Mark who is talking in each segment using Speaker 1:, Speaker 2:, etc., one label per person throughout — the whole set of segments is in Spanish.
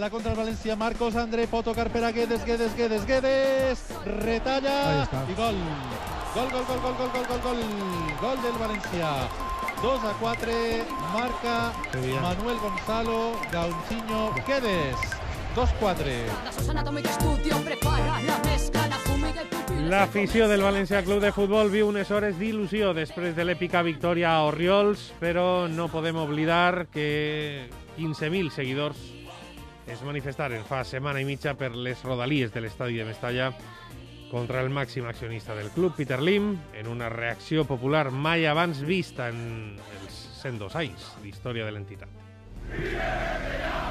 Speaker 1: la contra el Valencia, Marcos, André, Poto, Carpera, Guedes, Guedes, Guedes, Guedes, retalla y gol. Gol, gol, gol, gol, gol, gol, gol, gol, gol del Valencia. 2 a 4, marca Manuel Gonzalo, Gauchiño, Guedes. 2-4. La afición del Valencia Club de vio vio unes de ilusión después de épica victoria a Oriols, Pero no podemos olvidar que 15.000 seguidores... es manifestaren fa setmana i mitja per les rodalies de l'estadi de Mestalla contra el màxim accionista del club, Peter Lim, en una reacció popular mai abans vista en els 102 anys d'història de l'entitat. Yeah!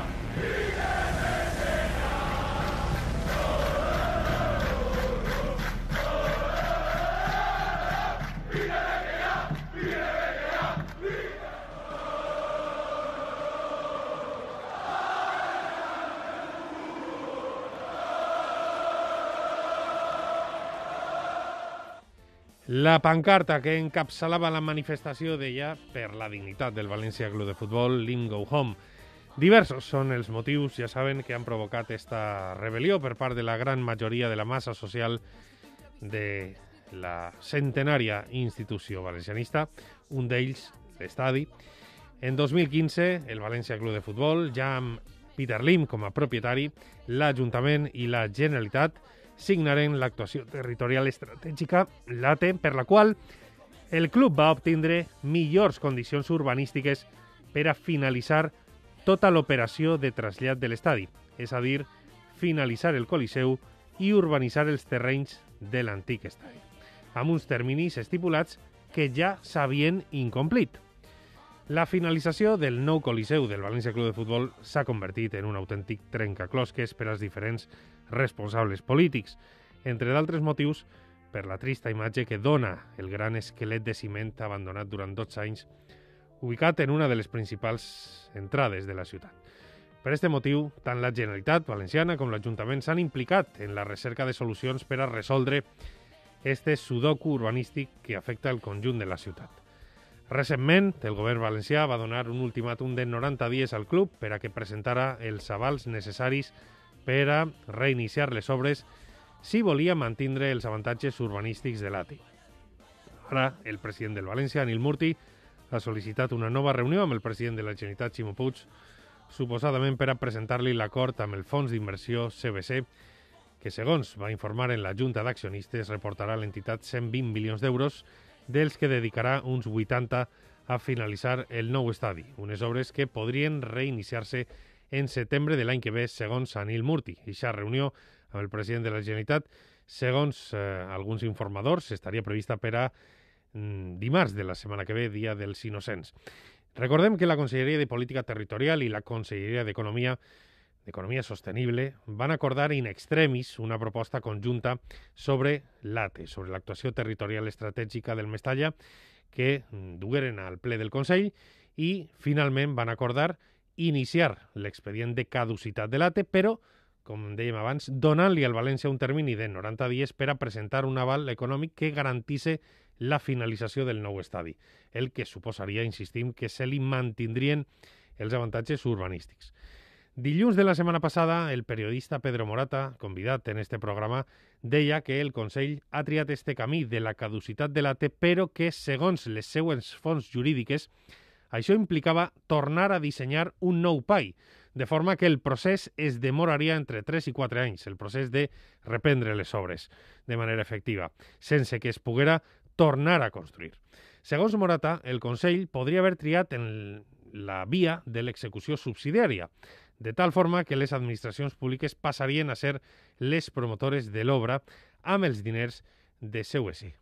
Speaker 1: La pancarta que encapçalava la manifestació deia per la dignitat del València Club de Futbol Go Home. Diversos són els motius, ja saben, que han provocat esta rebel·lió per part de la gran majoria de la massa social de la centenària institució valencianista, un d'ells l'estadi. En 2015, el València Club de Futbol, ja amb Peter Lim com a propietari, l'Ajuntament i la Generalitat signaren l'actuació territorial estratègica, l'ATE, per la qual el club va obtindre millors condicions urbanístiques per a finalitzar tota l'operació de trasllat de l'estadi, és a dir, finalitzar el Coliseu i urbanitzar els terrenys de l'antic estadi, amb uns terminis estipulats que ja s'havien incomplit. La finalització del nou Coliseu del València Club de Futbol s'ha convertit en un autèntic trencaclosques per als diferents responsables polítics, entre d'altres motius per la trista imatge que dona el gran esquelet de ciment abandonat durant 12 anys, ubicat en una de les principals entrades de la ciutat. Per aquest motiu, tant la Generalitat Valenciana com l'Ajuntament s'han implicat en la recerca de solucions per a resoldre este sudoku urbanístic que afecta el conjunt de la ciutat. Recentment, el govern valencià va donar un ultimàtum de 90 dies al club per a que presentara els avals necessaris per a reiniciar les obres si volia mantindre els avantatges urbanístics de l'ATI. Ara, el president del València, Anil Murti, ha sol·licitat una nova reunió amb el president de la Generalitat, Ximo Puig, suposadament per a presentar-li l'acord amb el fons d'inversió CBC, que segons va informar en la Junta d'Accionistes reportarà a l'entitat 120 milions d'euros dels que dedicarà uns 80 a finalitzar el nou estadi, unes obres que podrien reiniciar-se en setembre de l'any que ve, segons Anil Murti. I ja reunió amb el president de la Generalitat, segons eh, alguns informadors, estaria prevista per a mm, dimarts de la setmana que ve, Dia dels Innocents. Recordem que la Conselleria de Política Territorial i la Conselleria d'Economia de de Economía Sostenible van a acordar in extremis una proposta conjunta sobre l'ATE, sobre l'actuació territorial estratègica del Mestalla, que dugueren al ple del Consell i finalment van acordar iniciar l'expedient de caducitat de l'ATE, però com dèiem abans, donant-li al València un termini de 90 dies per a presentar un aval econòmic que garantisse la finalització del nou estadi, el que suposaria, insistim, que se li mantindrien els avantatges urbanístics. Dilluns de la setmana passada, el periodista Pedro Morata, convidat en este programa, deia que el Consell ha triat este camí de la caducitat de la T, però que, segons les seues fonts jurídiques, això implicava tornar a dissenyar un nou PAI, de forma que el procés es demoraria entre 3 i 4 anys, el procés de reprendre les obres de manera efectiva, sense que es poguera tornar a construir. Segons Morata, el Consell podria haver triat en la via de l'execució subsidiària, de tal forma que las administraciones públicas pasarían a ser les promotores de la obra els diners de CUSI.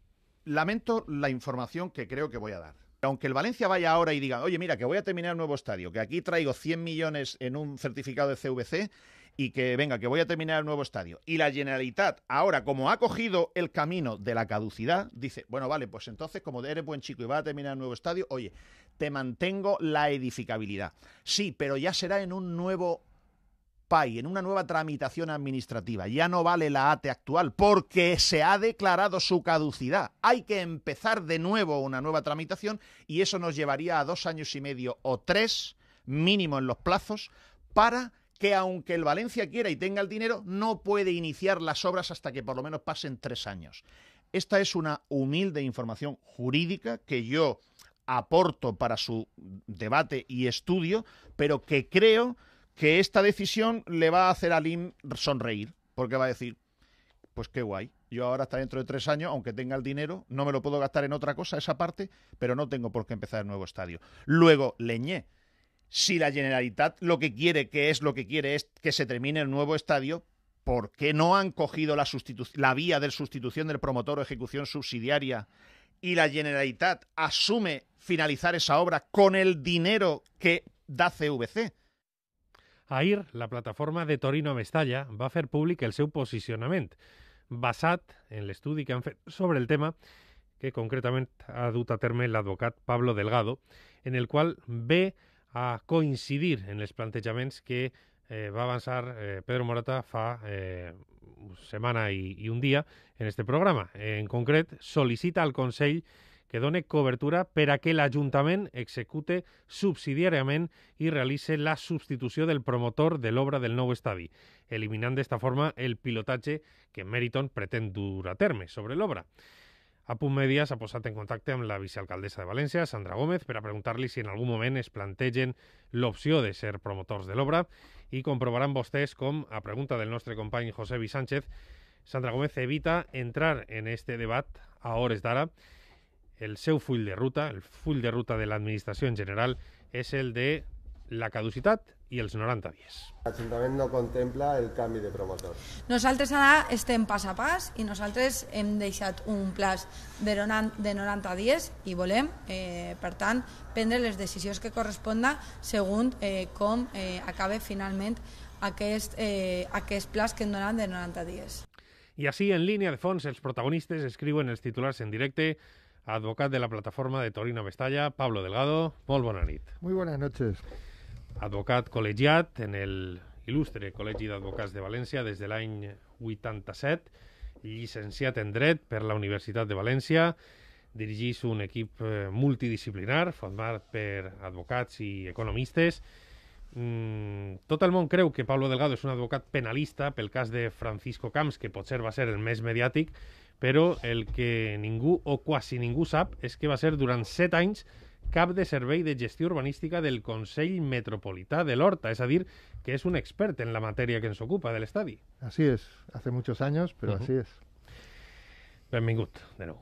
Speaker 2: Lamento la información que creo que voy a dar. Aunque el Valencia vaya ahora y diga, oye, mira, que voy a terminar el nuevo estadio, que aquí traigo 100 millones en un certificado de CVC y que venga, que voy a terminar el nuevo estadio. Y la Generalitat, ahora como ha cogido el camino de la caducidad, dice, bueno, vale, pues entonces como eres buen chico y vas a terminar el nuevo estadio, oye, te mantengo la edificabilidad. Sí, pero ya será en un nuevo PAI, en una nueva tramitación administrativa. Ya no vale la ATE actual porque se ha declarado su caducidad. Hay que empezar de nuevo una nueva tramitación y eso nos llevaría a dos años y medio o tres, mínimo en los plazos, para que aunque el Valencia quiera y tenga el dinero, no puede iniciar las obras hasta que por lo menos pasen tres años. Esta es una humilde información jurídica que yo aporto para su debate y estudio, pero que creo que esta decisión le va a hacer a Lim sonreír, porque va a decir, pues qué guay, yo ahora hasta dentro de tres años, aunque tenga el dinero, no me lo puedo gastar en otra cosa, esa parte, pero no tengo por qué empezar el nuevo estadio. Luego, Leñé, si la Generalitat lo que quiere, que es lo que quiere, es que se termine el nuevo estadio, ¿por qué no han cogido la, vía de sustitución del promotor o ejecución subsidiaria y la Generalitat asume finalizar esa obra con el dinero que da CVC?
Speaker 1: IR, la plataforma de Torino-Mestalla, va a hacer público el seu posicionament, basat en estudio que han fet sobre el tema, que concretamente ha Terme el abogado Pablo Delgado, en el cual ve a coincidir en els plantejaments que eh, va avançar eh, Pedro Morata fa eh, setmana i, i un dia en este programa. En concret, sol·licita al Consell que done cobertura per a que l'Ajuntament execute subsidiàriament i realitze la substitució del promotor de l'obra del nou estadi, eliminant d'esta forma el pilotatge que Meriton pretén dur a terme sobre l'obra. A Punt Mèdia s'ha posat en contacte amb la vicealcaldessa de València, Sandra Gómez, per a preguntar-li si en algun moment es plantegen l'opció de ser promotors de l'obra i comprovaran vostès com, a pregunta del nostre company José Vi Sánchez, Sandra Gómez evita entrar en este debat a hores d'ara. El seu full de ruta, el full de ruta de l'administració en general, és el de la caducitat i els 90 dies. L'Ajuntament no contempla
Speaker 3: el canvi de promotor.
Speaker 4: Nosaltres ara estem pas a pas i nosaltres hem deixat un plaç de 90 dies i volem, eh, per tant, prendre les decisions que corresponda segons eh, com eh, acabe finalment aquest, eh, aquest plaç que hem donat de 90 dies.
Speaker 1: I així, en línia de fons, els protagonistes escriuen els titulars en directe advocat de la plataforma de Torino Vestalla, Pablo Delgado. Molt bona nit.
Speaker 3: Muy buenas noches
Speaker 1: advocat col·legiat en el il·lustre Col·legi d'Advocats de València des de l'any 87, llicenciat en Dret per la Universitat de València, dirigís un equip eh, multidisciplinar format per advocats i economistes. Mm, tot el món creu que Pablo Delgado és un advocat penalista pel cas de Francisco Camps, que potser va ser el més mediàtic, però el que ningú o quasi ningú sap és que va ser durant set anys cap de servei de gestió urbanística del Consell Metropolità de l'Horta, és a dir, que és un expert en la matèria que ens ocupa del l'estadi.
Speaker 3: Así és, hace muchos años, pero uh -huh. así es.
Speaker 1: Benvingut, de nou.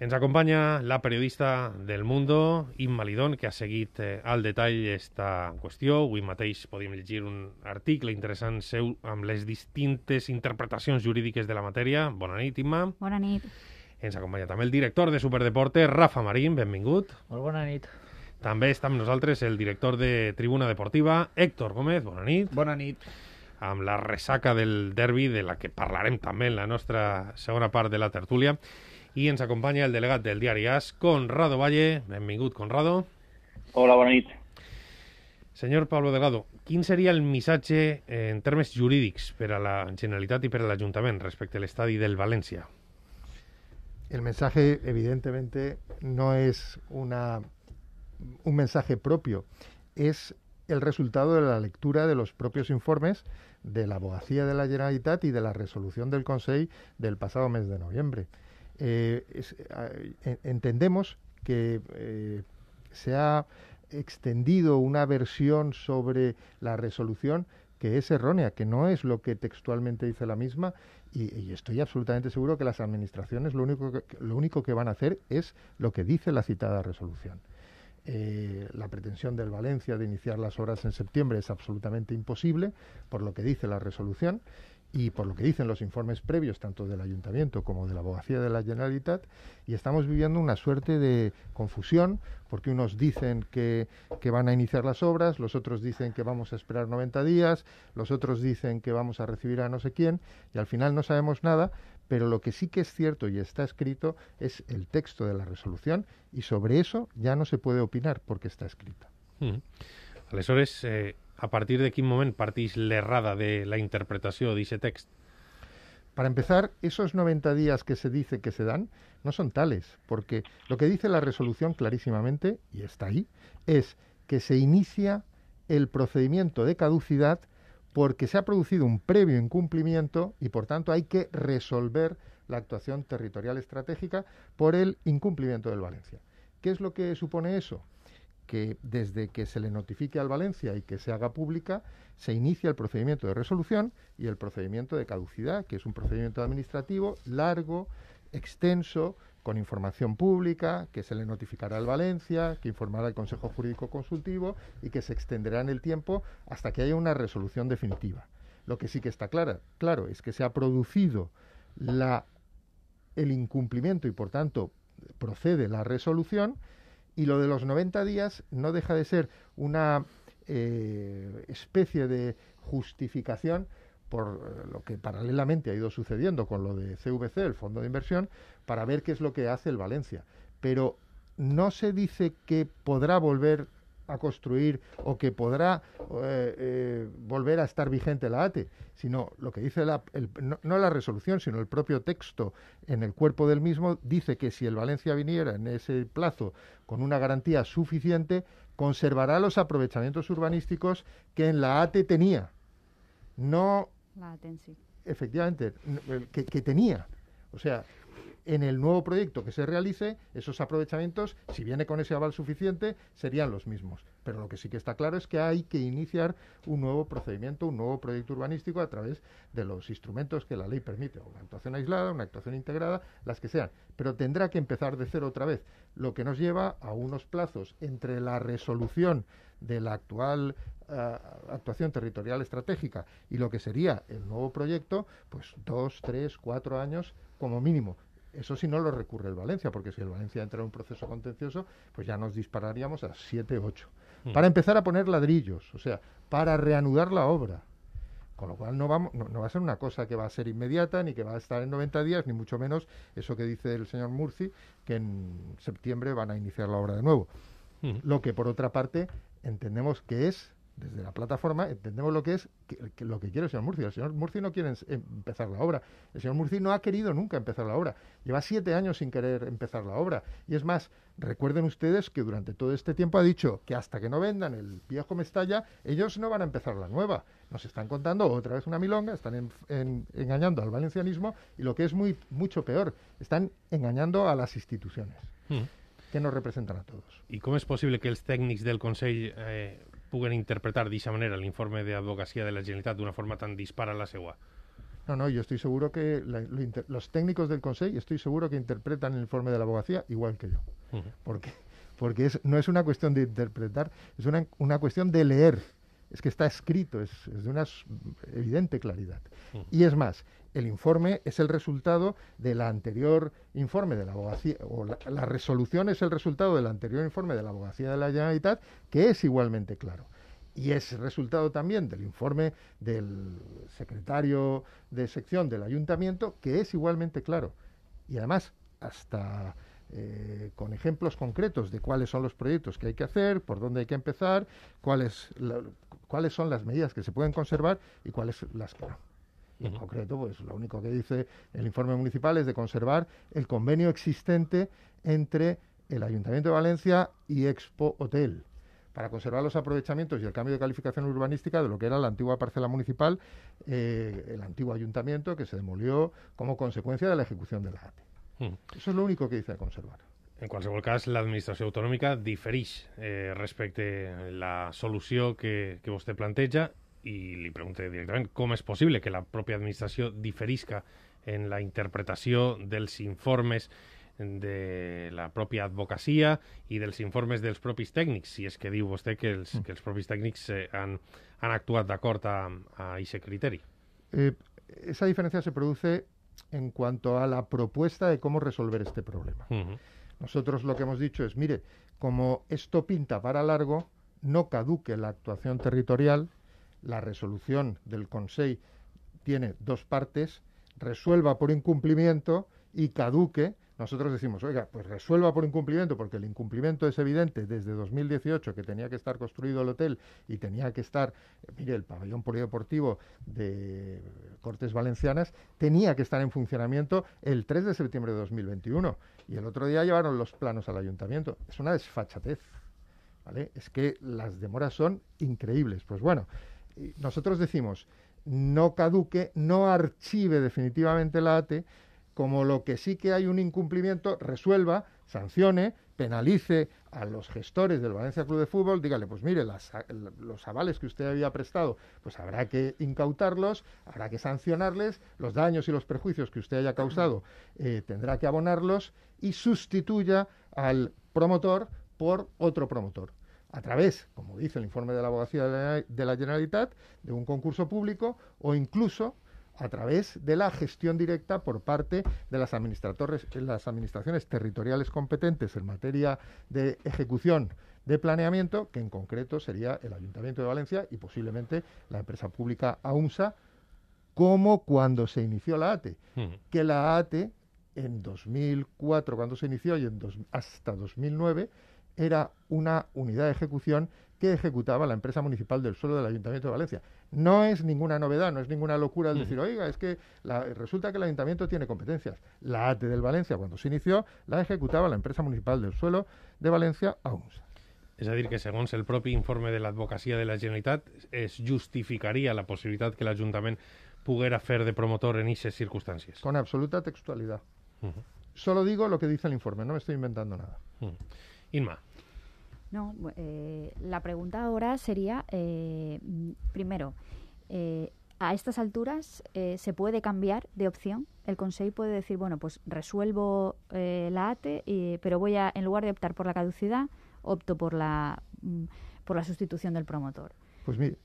Speaker 1: Ens acompanya la periodista del Mundo, Imma Lidón, que ha seguit eh, al detall esta qüestió. Avui mateix podíem llegir un article interessant seu amb les distintes interpretacions jurídiques de la matèria. Bona nit, Imma. Bona nit. Ens acompanya també el director de Superdeporte, Rafa Marín, benvingut. Molt bona nit. També està amb nosaltres el director de Tribuna Deportiva, Héctor Gómez, bona nit. Bona nit. Amb la ressaca del derbi, de la que parlarem també en la nostra segona part de la tertúlia. I ens acompanya el delegat del diari AS, Conrado Valle. Benvingut, Conrado. Hola, bona nit. Senyor Pablo Delgado, quin seria el missatge eh, en termes jurídics per a la Generalitat i per a l'Ajuntament respecte a l'estadi del València?
Speaker 3: El mensaje, evidentemente, no es una, un mensaje propio, es el resultado de la lectura de los propios informes de la abogacía de la Generalitat y de la resolución del Consejo del pasado mes de noviembre. Eh, eh, entendemos que eh, se ha extendido una versión sobre la resolución que es errónea, que no es lo que textualmente dice la misma y, estoy absolutamente seguro que las administraciones lo único que, van a hacer es lo que dice la citada resolución. Eh, la pretensión del Valencia de iniciar las obras en septiembre es absolutamente imposible, por lo que dice la resolución, y por lo que dicen los informes previos, tanto del Ayuntamiento como de la Abogacía de la Generalitat, y estamos viviendo una suerte de confusión, porque unos dicen que, van a iniciar las obras, los otros dicen que vamos a esperar 90 días, los otros dicen que vamos a recibir a no sé quién, y al final no sabemos nada, pero lo que sí que es cierto y está escrito es el texto de la resolución, y sobre eso ya no se puede opinar porque está escrito.
Speaker 1: Mm a partir de qué momento partís la errada de la de ese text?
Speaker 3: Para empezar, esos 90 días que se dice que se dan no son tales, porque lo que dice la resolución clarísimamente, y está ahí, es que se inicia el procedimiento de caducidad porque se ha producido un previo incumplimiento y por tanto hay que resolver la actuación territorial estratégica por el incumplimiento del Valencia. ¿Qué es lo que supone eso? que desde que se le notifique al Valencia y que se haga pública, se inicia el procedimiento de resolución y el procedimiento de caducidad, que es un procedimiento administrativo largo, extenso, con información pública, que se le notificará al Valencia, que informará al Consejo Jurídico Consultivo y que se extenderá en el tiempo hasta que haya una resolución definitiva. Lo que sí que está claro es que se ha producido la, el incumplimiento y, por tanto, procede la resolución y lo de los 90 días no deja de ser una eh, especie de justificación por lo que paralelamente ha ido sucediendo con lo de CVC, el fondo de inversión, para ver qué es lo que hace el Valencia. Pero no se dice que podrá volver a construir o que podrá eh, eh, volver a estar vigente la ATE, sino lo que dice la, no, la resolución, sino el propio texto en el cuerpo del mismo, dice que si el Valencia viniera en ese plazo con una garantía suficiente, conservará los aprovechamientos urbanísticos que en la ATE tenía. No. La e Efectivamente, que, que tenía. O sea, en el nuevo proyecto que se realice, esos aprovechamientos, si viene con ese aval suficiente, serían los mismos. Pero lo que sí que está claro es que hay que iniciar un nuevo procedimiento, un nuevo proyecto urbanístico a través de los instrumentos que la ley permite, una actuación aislada, una actuación integrada, las que sean. Pero tendrá que empezar de cero otra vez, lo que nos lleva a unos plazos entre la resolución de la actual eh, actuación territorial estratégica y lo que sería el nuevo proyecto, pues dos, tres, cuatro años como mínimo. Eso sí no lo recurre el Valencia, porque si el Valencia entra en un proceso contencioso, pues ya nos dispararíamos a 7, 8. Mm. Para empezar a poner ladrillos, o sea, para reanudar la obra. Con lo cual no, vamos, no, va a ser una cosa que va a ser inmediata, ni que va a estar en 90 días, ni mucho menos eso que dice el señor Murci, que en septiembre van a iniciar la obra de nuevo. Mm. Lo que por otra parte entendemos que es desde la plataforma entendemos lo que es lo que quiere el señor Murci. El señor Murci no quiere empezar la obra. El señor Murci no ha querido nunca empezar la obra. Lleva siete años sin querer empezar la obra. Y es más, recuerden ustedes que durante todo este tiempo ha dicho que hasta que no vendan el viejo Mestalla, ellos no van a empezar la nueva. Nos están contando otra vez una milonga, están engañando al valencianismo y lo que es muy, mucho peor, están engañando a las instituciones. Mm. que nos representan a todos.
Speaker 1: ¿Y cómo es posible que los técnicos del Consejo eh, puguen interpretar de esa manera el informe de abogacía de la Generalitat de una forma tan dispara a la SEWA.
Speaker 3: No, no, yo estoy seguro que los técnicos del Consejo estoy seguro que interpretan el informe de la abogacía igual que yo. Porque, porque es, no es una cuestión de interpretar, es una, una cuestión de leer. Es que está escrito, es, de una evidente claridad. Y es más, el informe es el resultado del anterior informe de la abogacía, o la, resolución es el resultado del anterior informe de la abogacía de la Generalitat, que es igualmente claro y es resultado también del informe del secretario de sección del ayuntamiento, que es igualmente claro. Y además, hasta eh, con ejemplos concretos de cuáles son los proyectos que hay que hacer, por dónde hay que empezar, cuáles, cuáles son las medidas que se pueden conservar y cuáles las que y en concreto, pues lo único que dice el informe municipal es de conservar el convenio existente entre el Ayuntamiento de Valencia y Expo Hotel para conservar los aprovechamientos y el cambio de calificación urbanística de lo que era la antigua parcela municipal, eh, el antiguo ayuntamiento que se demolió como consecuencia de la ejecución de la ATE. Eso es lo único que dice conservar.
Speaker 1: En cualquier la la Administración Autonómica... ...diferís eh, respecto a la solución que, usted plantea y le pregunté directamente cómo es posible que la propia administración diferisca en la interpretación de los informes de la propia advocacía y de los informes de los propios técnicos, si es que digo usted que los mm. que técnicos propis eh, han, han de acuerdo a, ese criterio.
Speaker 3: Eh, esa diferencia se produce en cuanto a la propuesta de cómo resolver este problema. Nosotros lo que hemos dicho es, mire, como esto pinta para largo, no caduque la actuación territorial la resolución del Consejo tiene dos partes, resuelva por incumplimiento y caduque. Nosotros decimos, oiga, pues resuelva por incumplimiento, porque el incumplimiento es evidente desde 2018, que tenía que estar construido el hotel y tenía que estar, eh, mire, el pabellón polideportivo de Cortes Valencianas, tenía que estar en funcionamiento el 3 de septiembre de 2021. Y el otro día llevaron los planos al ayuntamiento. Es una desfachatez, ¿vale? Es que las demoras son increíbles. Pues bueno, nosotros decimos, no caduque, no archive definitivamente la ATE, como lo que sí que hay un incumplimiento, resuelva, sancione, penalice a los gestores del Valencia Club de Fútbol, dígale, pues mire, los avales que usted había prestado, pues habrá que incautarlos, habrá que sancionarles, los daños y los perjuicios que usted haya causado eh, tendrá que abonarlos y sustituya al promotor por otro promotor a través, como dice el informe de la Abogacía de la Generalitat, de un concurso público o incluso a través de la gestión directa por parte de las, las administraciones territoriales competentes en materia de ejecución de planeamiento, que en concreto sería el Ayuntamiento de Valencia y posiblemente la empresa pública AUMSA, como cuando se inició la ATE. Que la ATE en 2004, cuando se inició, y en hasta 2009, era una unidad de ejecución que ejecutaba la empresa municipal del suelo del Ayuntamiento de Valencia. No es ninguna novedad, no es ninguna locura decir, oiga, es que resulta que el Ayuntamiento tiene competencias. La ATE del Valencia, cuando se inició, la ejecutaba la empresa municipal del suelo de Valencia, AUNSA.
Speaker 1: Es decir, que según el propio informe de la Advocacia de la Generalitat es la posibilidad que el Ayuntamiento pudiera hacer de promotor en esas circunstancias.
Speaker 3: Con absoluta textualidad. Solo digo lo que dice el informe, no me estoy inventando nada. Mm. Inma.
Speaker 5: No, eh, la pregunta ahora sería, eh, primero, eh, a estas alturas se puede cambiar de opción. El Consejo puede decir, bueno, pues resuelvo la ATE, pero voy a, en lugar de optar por la caducidad, opto por la, mm, por la sustitución del promotor.
Speaker 3: Pues mire,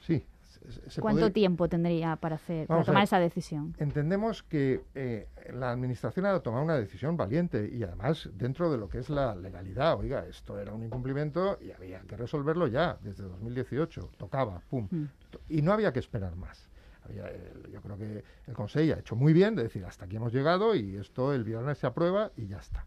Speaker 3: sí, ¿Cuánto
Speaker 5: tiempo tendría para tomar esa decisión?
Speaker 3: Entendemos que eh, la administración ha tomado una decisión valiente y además dentro de lo que es la legalidad. Oiga, esto era un incumplimiento y había que resolverlo ya desde 2018. Tocaba, pum. Mm. Y no había que esperar más. yo creo que el Consejo ha hecho muy bien de decir hasta aquí hemos llegado y esto el viernes se aprueba y ya está.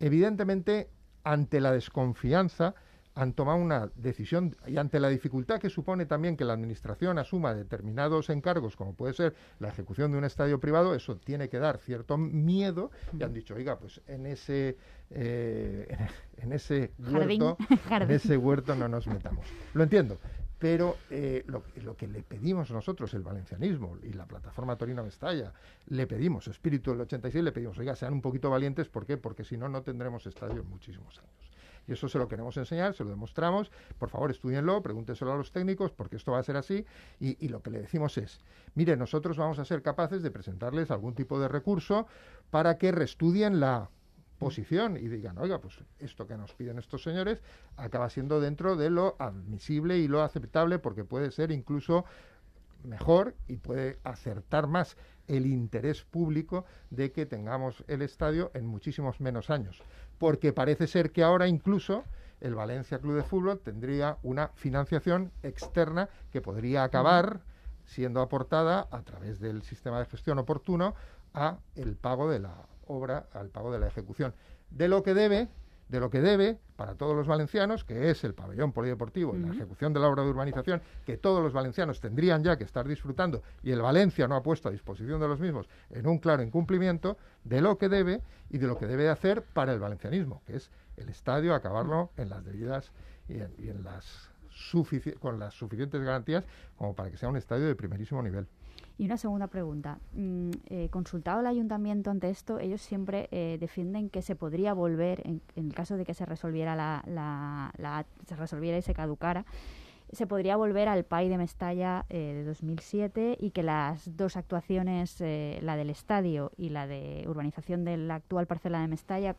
Speaker 3: Evidentemente, ante la desconfianza han tomado una decisión y ante la dificultad que supone también que la Administración asuma determinados encargos, como puede ser la ejecución de un estadio privado, eso tiene que dar cierto miedo y han dicho, oiga, pues en ese, eh, en ese huerto, ese huerto no nos metamos. Lo entiendo. Pero eh, lo, que le pedimos nosotros, el valencianismo y la plataforma Torino Mestalla, le pedimos, espíritu del 86, le pedimos, oiga, sean un poquito valientes, ¿por qué? Porque si no, no tendremos estadios muchísimos años. Y eso se lo queremos enseñar, se lo demostramos. Por favor, estúdienlo, pregúnteselo a los técnicos, porque esto va a ser así. Y, y lo que le decimos es, mire, nosotros vamos a ser capaces de presentarles algún tipo de recurso para que reestudien la posición y digan, oiga, pues esto que nos piden estos señores acaba siendo dentro de lo admisible y lo aceptable porque puede ser incluso mejor y puede acertar más el interés público de que tengamos el estadio en muchísimos menos años. Porque parece ser que ahora incluso el Valencia Club de Fútbol tendría una financiación externa que podría acabar siendo aportada a través del sistema de gestión oportuno a el pago de la obra, al pago de la ejecución. De lo que debe, de lo que debe para todos los valencianos, que es el pabellón polideportivo y la ejecución de la obra de urbanización que todos los valencianos tendrían ya que estar disfrutando y el Valencia no ha puesto a disposición de los mismos en un claro incumplimiento de lo que debe y de lo que debe hacer para el valencianismo, que es el estadio acabarlo en las debidas y en las con las suficientes garantías como para que sea un estadio de primerísimo nivel.
Speaker 5: Y una segunda pregunta. Mm, eh, consultado el ayuntamiento ante esto, ellos siempre eh, defienden que se podría volver, en, el caso de que se resolviera la, se resolviera y se caducara, se podría volver al PAI de Mestalla eh, de 2007 y que las dos actuaciones, eh, la del estadio y la de urbanización de la actual parcela de Mestalla,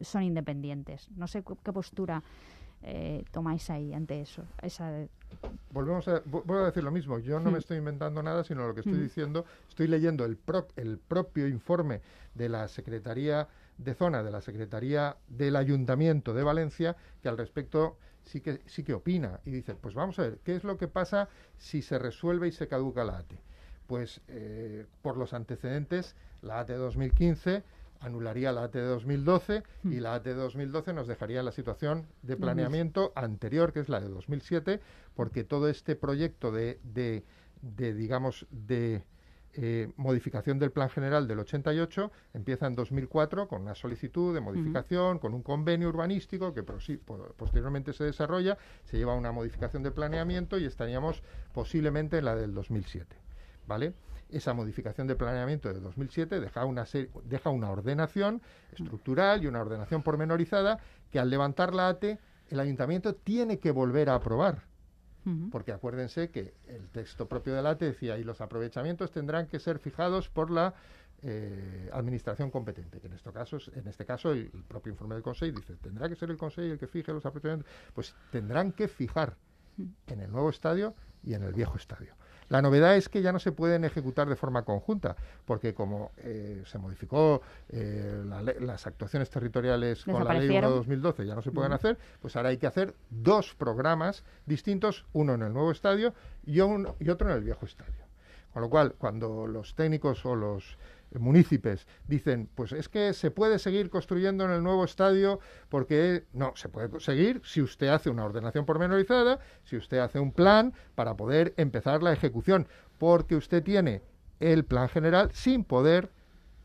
Speaker 5: son independientes. No sé qué postura eh, tomáis ahí ante eso? Esa...
Speaker 3: Volvemos a, a decir lo mismo, yo no me hmm. estoy inventando nada, sino lo que estoy hmm. diciendo, estoy leyendo el, el propio informe de la Secretaría de Zona, de la Secretaría del Ayuntamiento de Valencia, que al respecto sí que, sí que opina y dice, pues vamos a ver, ¿qué es lo que pasa si se resuelve y se caduca la ATE? Pues eh, por los antecedentes, la ATE 2015 anularía la AT de 2012 y la AT de 2012 nos dejaría la situación de planeamiento anterior, que es la de 2007, porque todo este proyecto de, de, digamos, de eh, modificación del Plan General del 88 empieza en 2004 con una solicitud de modificación, con un convenio urbanístico que posteriormente se desarrolla, se lleva una modificación de planeamiento y estaríamos posiblemente en la del 2007, ¿vale?, esa modificación de planeamiento de 2007 deja una, deja una ordenación estructural y una ordenación pormenorizada que al levantar la ATE el ayuntamiento tiene que volver a aprobar. Porque acuérdense que el texto propio de la ATE decía y los aprovechamientos tendrán que ser fijados por la eh, administración competente, que en, este caso, en este caso el, el, propio informe del Consejo dice, tendrá que ser el Consejo el que fije los aprovechamientos, pues tendrán que fijar en el nuevo estadio y en el viejo estadio. La novedad es que ya no se pueden ejecutar de forma conjunta, porque como eh, se modificó eh, las actuaciones territoriales con la ley 1 de 2012, ya no se pueden hacer, pues ahora hay que hacer dos programas distintos, uno en el nuevo estadio y otro en el viejo estadio. Con lo cual, cuando los técnicos o los munícipes dicen, pues es que se puede seguir construyendo en el nuevo estadio porque no, se puede seguir si usted hace una ordenación pormenorizada, si usted hace un plan para poder empezar la ejecución, porque usted tiene el plan general sin poder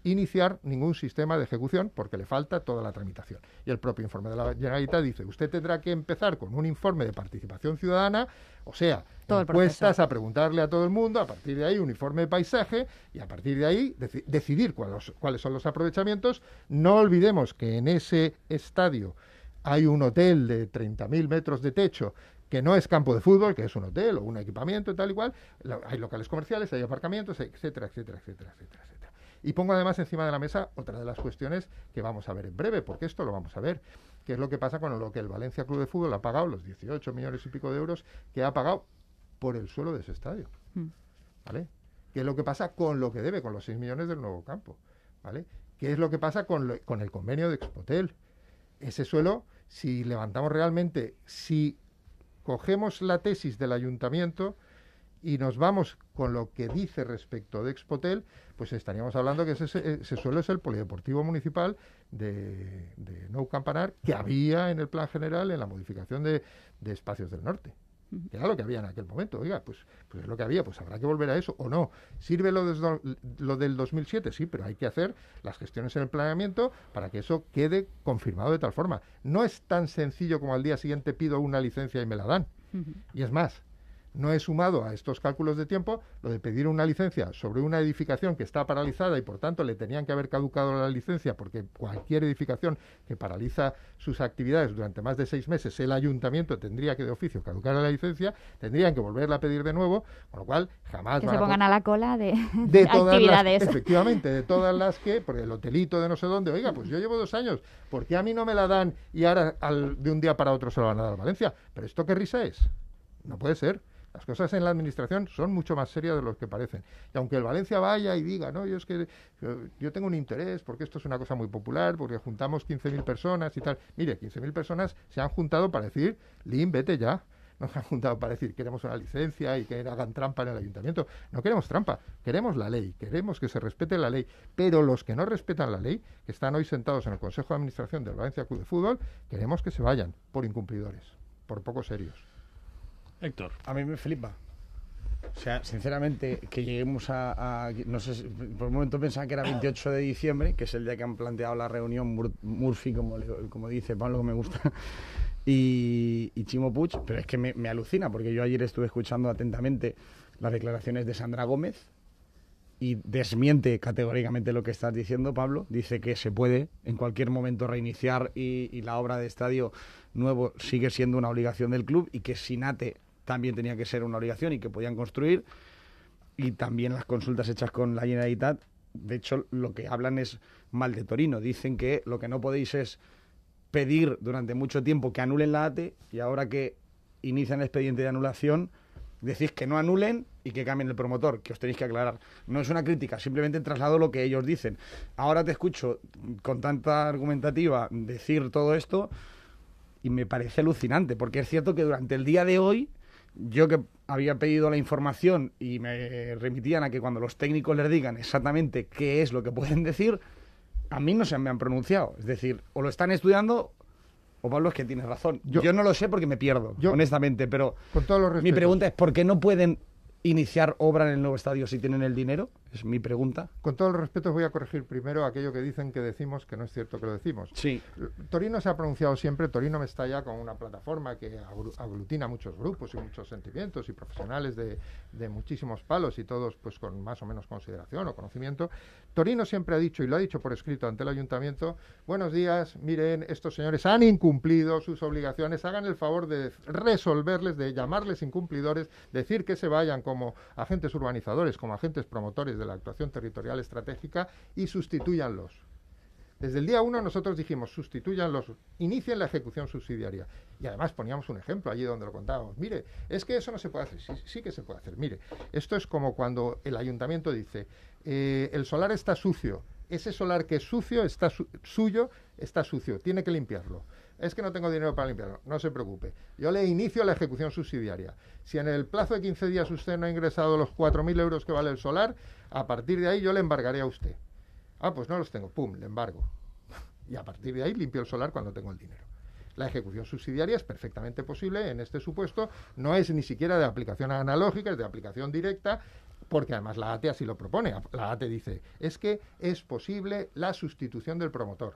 Speaker 3: iniciar ningún sistema de ejecución porque le falta toda la tramitación. Y el propio informe de la llegadita dice, usted tendrá que empezar con un informe de participación ciudadana, o sea, puestas a preguntarle a todo el mundo, a partir de ahí un informe de paisaje y a partir de ahí decidir cuáles, cuáles son los aprovechamientos. No olvidemos que en ese estadio hay un hotel de 30.000 metros de techo que no es campo de fútbol, que es un hotel o un equipamiento tal y cual, hay locales comerciales, hay aparcamientos, etcétera, etcétera, etcétera, etcétera. etcétera. Y pongo además encima de la mesa otra de las cuestiones que vamos a ver en breve, porque esto lo vamos a ver, ¿Qué es lo que pasa con lo que el Valencia Club de Fútbol ha pagado, los 18 millones y pico de euros que ha pagado por el suelo de ese estadio. Mm. ¿Vale? ¿Qué es lo que pasa con lo que debe, con los 6 millones del nuevo campo? ¿Vale? ¿Qué es lo que pasa con, con el convenio de Expotel? Ese suelo, si levantamos realmente, si cogemos la tesis del ayuntamiento, y nos vamos con lo que dice respecto de Expotel, pues estaríamos hablando que ese, ese suelo es el polideportivo municipal de, no Nou Campanar que había en el plan general en la modificación de, espacios del norte. Que era lo que había en aquel momento. Oiga, pues, pues es lo que había, pues habrá que volver a eso o no. ¿Sirve lo, lo del 2007? Sí, pero hay que hacer las gestiones en el planeamiento para que eso quede confirmado de tal forma. No es tan sencillo como al día siguiente pido una licencia y me la dan. Y es más, no he sumado a estos cálculos de tiempo lo de pedir una licencia sobre una edificación que está paralizada y, por tanto, le tenían que haber caducado la licencia porque cualquier edificación que paraliza sus actividades durante más de seis meses, el ayuntamiento tendría que de oficio caducar la licencia, tendrían que volverla a pedir de nuevo, con lo cual jamás... Que se pongan
Speaker 5: a, la cola de, actividades.
Speaker 3: efectivamente, de todas las que, por el hotelito de no sé dónde, oiga, pues yo llevo dos años, ¿por qué a mí no me la dan y ahora de un día para otro se la van a dar a Valencia? Pero esto qué risa es, no puede ser. Las cosas en la administración son mucho más serias de lo que parecen. Y aunque el Valencia vaya y diga, no, yo es que yo, tengo un interés porque esto es una cosa muy popular, porque juntamos 15.000 personas y tal. Mire, 15.000 personas se han juntado para decir, Lin, vete ya se han juntado para decir queremos una licencia y que hagan trampa en el ayuntamiento. No queremos trampa, queremos la ley, queremos que se respete la ley. Pero los que no respetan la ley, que están hoy sentados en el Consejo de Administración del Valencia Club de Fútbol, queremos que se vayan por incumplidores, por poco serios. Héctor. A mí me flipa. O sea, sinceramente, que lleguemos
Speaker 6: a, No sé, por un momento pensaba que era 28 de diciembre, que es el día que han planteado la reunión Murphy, como, como dice Pablo, me gusta, y, Chimo Puch, pero es que me, alucina, porque yo ayer estuve escuchando atentamente las declaraciones de Sandra Gómez y desmiente categóricamente lo que estás diciendo, Pablo. Dice que se puede en cualquier momento reiniciar y, y la obra de estadio nuevo sigue siendo una obligación del club y que Sinate también tenía que ser una obligación y que podían construir. Y también las consultas hechas con la Generalitat, de hecho, lo que hablan es mal de Torino. Dicen que lo que no podéis es pedir durante mucho tiempo que anulen la ATE y ahora que inician el expediente de anulación, decís que no anulen y que cambien el promotor, que os tenéis que aclarar. No es una crítica, simplemente traslado lo que ellos dicen. Ahora te escucho con tanta argumentativa decir todo esto y me parece alucinante, porque es cierto que durante el día de hoy yo que había pedido la información y me remitían a que cuando los técnicos les digan exactamente qué es lo que pueden decir, a mí no se me han pronunciado. Es decir, o lo están estudiando o Pablo es que tienes razón. Yo, no lo sé porque me pierdo, honestamente, pero mi pregunta es, ¿por qué no pueden iniciar obra en el nuevo estadio si tienen el
Speaker 3: dinero? Es mi pregunta. Con todo el respeto, voy a corregir primero aquello que dicen que decimos, que no es cierto que lo decimos. Sí. Torino se ha pronunciado siempre, Torino me está ya con una plataforma que aglutina muchos grupos y muchos sentimientos y profesionales de, de muchísimos palos y todos pues con más o menos consideración o conocimiento. Torino siempre ha dicho, y lo ha dicho por escrito ante el ayuntamiento, buenos días, miren, estos señores han incumplido sus obligaciones, hagan el favor de resolverles, de llamarles incumplidores, decir que se vayan como agentes urbanizadores, como agentes promotores de la actuación territorial estratégica y sustituyanlos. Desde el día 1 nosotros dijimos, sustituyanlos, inicien la ejecución subsidiaria. Y además poníamos un ejemplo allí donde lo contábamos. Mire, es que eso no se puede hacer. Sí, que se puede hacer. Mire, esto es como cuando el ayuntamiento dice, eh, el solar está sucio. Ese solar que es sucio, está suyo, está sucio. Tiene que limpiarlo es que no tengo dinero para limpiarlo. No se preocupe. Yo le inicio la ejecución subsidiaria. Si en el plazo de 15 días usted no ha ingresado los 4.000 euros que vale el solar, a partir de ahí yo le embargaré a usted. Ah, pues no los tengo. Pum, le embargo. Y a partir de ahí limpio el solar cuando tengo el dinero. La ejecución subsidiaria es perfectamente posible en este supuesto. No es ni siquiera de aplicación analógica, es de aplicación directa, porque además la ATE así lo propone. La ATE dice, es que es posible la sustitución del promotor.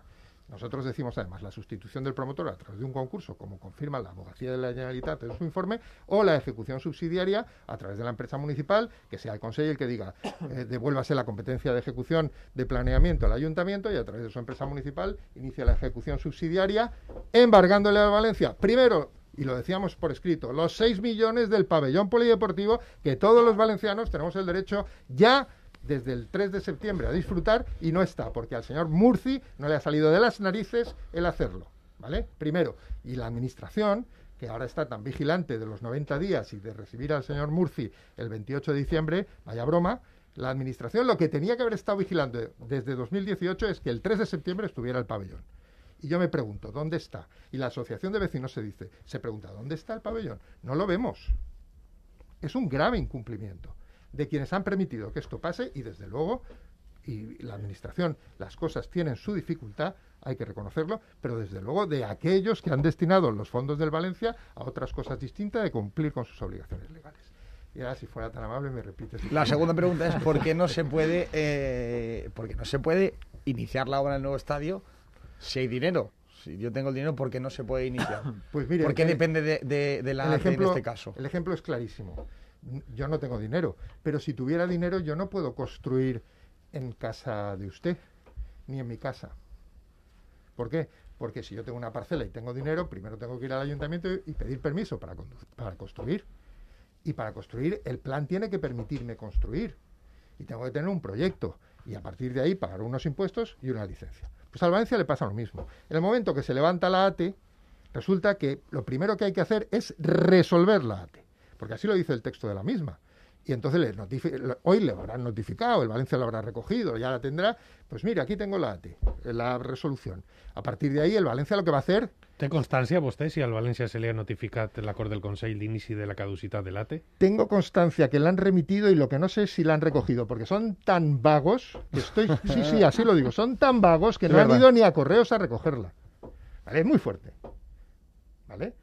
Speaker 3: Nosotros decimos además la sustitución del promotor a través de un concurso, como confirma la abogacía de la Generalitat en su informe, o la ejecución subsidiaria a través de la empresa municipal, que sea el Consejo el que diga eh, devuélvase la competencia de ejecución de planeamiento al ayuntamiento y a través de su empresa municipal inicia la ejecución subsidiaria embargándole a Valencia. Primero, y lo decíamos por escrito, los 6 millones del pabellón polideportivo que todos los valencianos tenemos el derecho ya desde el 3 de septiembre a disfrutar y no está, porque al señor Murci no le ha salido de las narices el hacerlo, ¿vale? Primero, y la administración que ahora está tan vigilante de los 90 días y de recibir al señor Murci el 28 de diciembre, vaya broma, la administración lo que tenía que haber estado vigilando desde 2018 es que el 3 de septiembre estuviera el pabellón. Y yo me pregunto, ¿dónde está? Y la asociación de vecinos se dice, se pregunta, ¿dónde está el pabellón? No lo vemos. Es un grave incumplimiento de quienes han permitido que esto pase y desde luego y la administración, las cosas tienen su dificultad, hay que reconocerlo, pero desde luego de aquellos que han destinado los fondos del Valencia a otras cosas distintas de cumplir con sus obligaciones legales. Y ahora, si fuera tan amable, me repite La segunda pregunta es por
Speaker 6: qué no se puede, eh, porque no se puede iniciar la obra en el nuevo estadio si hay dinero si yo tengo el dinero, ¿por qué no se puede iniciar?
Speaker 3: Pues porque eh, depende
Speaker 6: de, de, la este caso?
Speaker 3: El ejemplo es clarísimo yo no tengo dinero, pero si tuviera dinero yo no puedo construir en casa de usted, ni en mi casa. ¿Por qué? Porque si yo tengo una parcela y tengo dinero, primero tengo que ir al ayuntamiento y pedir permiso para, construir. Y para construir, el plan tiene que permitirme construir. Y tengo que tener un proyecto. Y a partir de ahí pagar unos impuestos y una licencia. Pues a Valencia le pasa lo mismo. En el momento que se levanta la ATE, resulta que lo primero que hay que hacer es resolver la ATE porque así lo dice el texto de la misma. Y entonces le hoy le habrán notificado, el Valencia lo habrá recogido, ya la tendrá. Pues mira, aquí tengo la ATE, la resolución. A partir de ahí, el Valencia lo que va a hacer. constancia, constancia vos si al Valencia se le ha notificado el Acuerdo del Consejo
Speaker 1: de d'inici de la Caducidad del ATE?
Speaker 3: Tengo constancia que la han remitido y lo que no sé si la han recogido, porque son tan vagos estoy... Sí, sí, así lo digo, son tan vagos que no han ido ni a correos a recogerla. ¿Vale? Es muy fuerte. ¿Vale?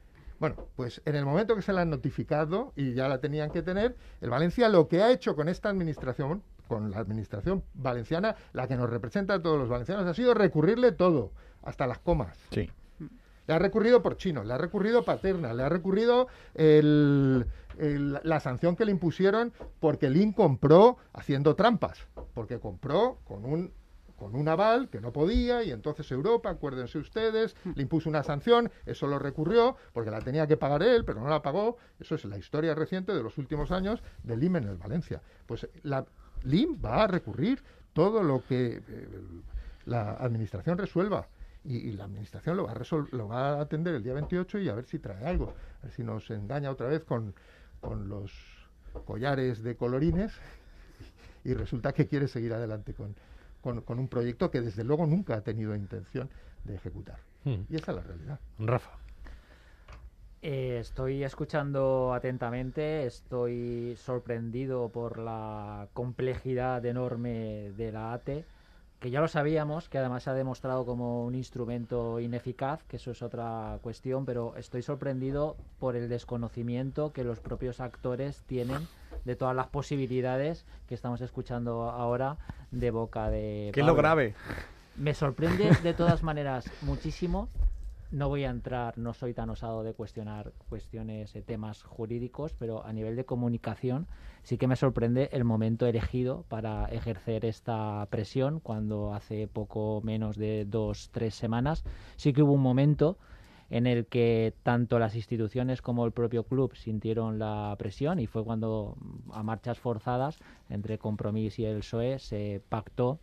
Speaker 3: Bueno, pues en el momento que se la han notificado y ya la tenían que tener, el Valencia lo que ha hecho con esta administración, con la administración valenciana, la que nos representa a todos los valencianos, ha sido recurrirle todo, hasta las comas. Sí. Le ha recurrido por chino, le ha recurrido paterna, le ha recurrido la sanción que le impusieron porque Lin compró haciendo trampas, porque compró con un con un aval que no podía y entonces Europa, acuérdense ustedes, hmm. le impuso una sanción, eso lo recurrió porque la tenía que pagar él, pero no la pagó. Eso es la historia reciente de los últimos años del LIM en el Valencia. Pues eh, la LIM va a recurrir todo lo que eh, la administración resuelva. Y, la administración lo va, a lo va a atender el día 28 y a ver si trae algo, a ver si nos engaña otra vez con los collares de colorines y resulta que quiere seguir adelante con, con, un proyecto que desde luego nunca ha tenido intención de ejecutar. Hmm. Y esa es la realidad. Rafa.
Speaker 4: Eh, estoy escuchando atentamente, estoy sorprendido por la complejidad enorme de la ATE que ya lo sabíamos, que además se ha demostrado como un instrumento ineficaz, que eso es otra cuestión, pero estoy sorprendido por el desconocimiento que los propios actores tienen de todas las posibilidades que estamos escuchando ahora de boca de... ¿Qué es lo grave? Me sorprende de todas maneras muchísimo no voy a entrar, no soy tan osado de cuestionar cuestiones, eh, temas jurídicos, pero a nivel de comunicación sí que me sorprende el momento elegido para ejercer esta presión, cuando hace poco menos de dos, tres semanas sí que hubo un momento en el que tanto las instituciones como el propio club sintieron la presión y fue cuando mm, a marchas forzadas entre Compromís y el PSOE se pactó